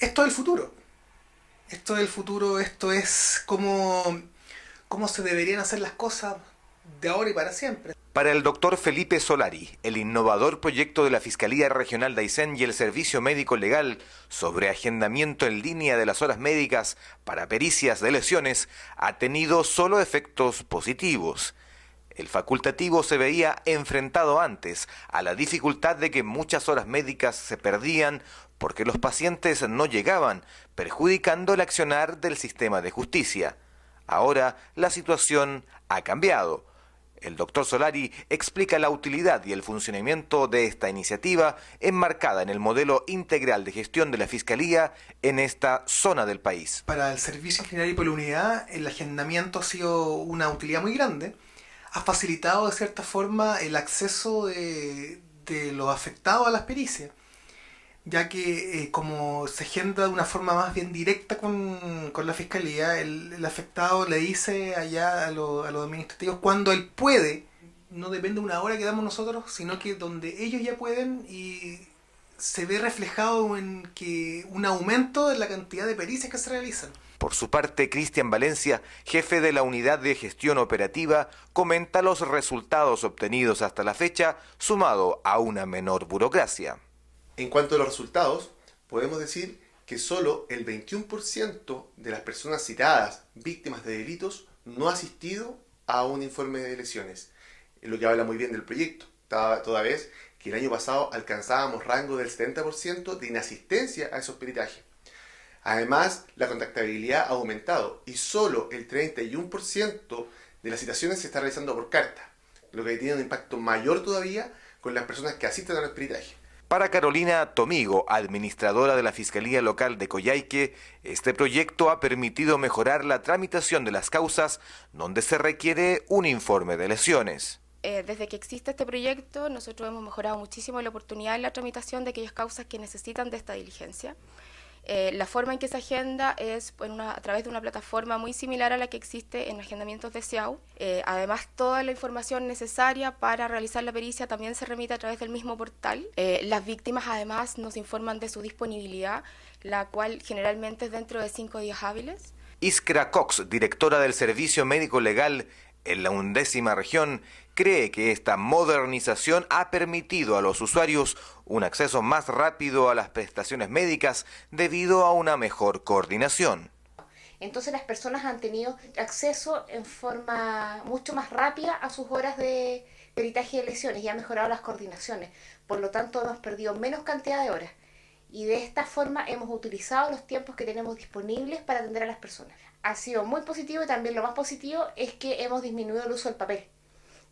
esto es el futuro. Esto es el futuro, esto es cómo, se deberían hacer las cosas de ahora y para siempre. Para el doctor Felipe Solari, el innovador proyecto de la Fiscalía Regional de Aysén y el Servicio Médico Legal sobre agendamiento en línea de las horas médicas para pericias de lesiones ha tenido solo efectos positivos. El facultativo se veía enfrentado antes a la dificultad de que muchas horas médicas se perdían porque los pacientes no llegaban, perjudicando el accionar del sistema de justicia. Ahora la situación ha cambiado. El doctor Solari explica la utilidad y el funcionamiento de esta iniciativa enmarcada en el modelo integral de gestión de la Fiscalía en esta zona del país. Para el Servicio General y por Unidad, el agendamiento ha sido una utilidad muy grande ha facilitado de cierta forma el acceso de, los afectados a las pericias, ya que eh, como se agenda de una forma más bien directa con, la fiscalía, el, afectado le dice allá a, a los administrativos cuando él puede, no depende de una hora que damos nosotros, sino que donde ellos ya pueden y se ve reflejado en que un aumento de la cantidad de pericias que se realizan. Por su parte, Cristian Valencia, jefe de la Unidad de Gestión Operativa, comenta los resultados obtenidos hasta la fecha, sumado a una menor burocracia. En cuanto a los resultados, podemos decir que solo el 21% de las personas citadas víctimas de delitos no ha asistido a un informe de lesiones, lo que habla muy bien del proyecto, toda vez que el año pasado alcanzábamos rango del 70% de inasistencia a esos peritajes. Además, la contactabilidad ha aumentado y solo el 31% de las citaciones se está realizando por carta, lo que tiene un impacto mayor todavía con las personas que asisten al peritaje. Para Carolina Tomigo, administradora de la Fiscalía Local de Coyhaique, este proyecto ha permitido mejorar la tramitación de las causas donde se requiere un informe de lesiones. Eh, desde que existe este proyecto, nosotros hemos mejorado muchísimo la oportunidad en la tramitación de aquellas causas que necesitan de esta diligencia. Eh, la forma en que se agenda es a través de una plataforma muy similar a la que existe en agendamientos de SEAU. Eh, además, toda la información necesaria para realizar la pericia también se remite a través del mismo portal. Eh, las víctimas además nos informan de su disponibilidad, la cual generalmente es dentro de cinco días hábiles. Iskra Cox, directora del Servicio Médico Legal en la undécima región cree que esta modernización ha permitido a los usuarios un acceso más rápido a las prestaciones médicas debido a una mejor coordinación. Entonces las personas han tenido acceso en forma mucho más rápida a sus horas de peritaje de lesiones y ha mejorado las coordinaciones. Por lo tanto, hemos perdido menos cantidad de horas y de esta forma hemos utilizado los tiempos que tenemos disponibles para atender a las personas. Ha sido muy positivo y también lo más positivo es que hemos disminuido el uso del papel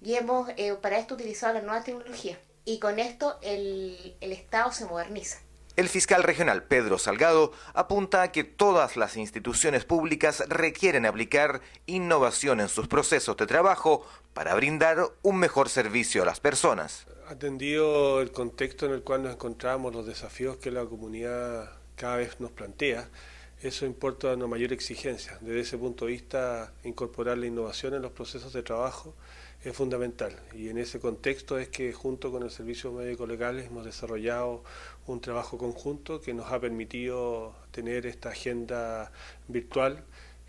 y hemos eh, para esto utilizado la nueva tecnología y con esto el, el Estado se moderniza. El fiscal regional Pedro Salgado apunta a que todas las instituciones públicas requieren aplicar innovación en sus procesos de trabajo para brindar un mejor servicio a las personas. Atendido el contexto en el cual nos encontramos, los desafíos que la comunidad cada vez nos plantea, eso importa una mayor exigencia. Desde ese punto de vista, incorporar la innovación en los procesos de trabajo es fundamental. Y en ese contexto es que junto con el Servicio Médico Legal hemos desarrollado un trabajo conjunto que nos ha permitido tener esta agenda virtual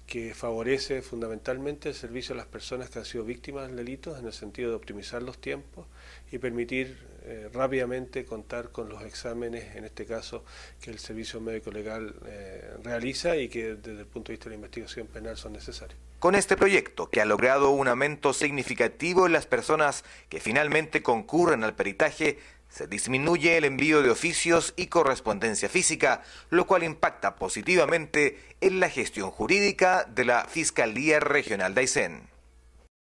que favorece fundamentalmente el servicio a las personas que han sido víctimas de delitos en el sentido de optimizar los tiempos y permitir eh, rápidamente contar con los exámenes, en este caso, que el servicio médico legal eh, realiza y que desde el punto de vista de la investigación penal son necesarios. Con este proyecto, que ha logrado un aumento significativo en las personas que finalmente concurren al peritaje, se disminuye el envío de oficios y correspondencia física, lo cual impacta positivamente en la gestión jurídica de la Fiscalía Regional de Aysén.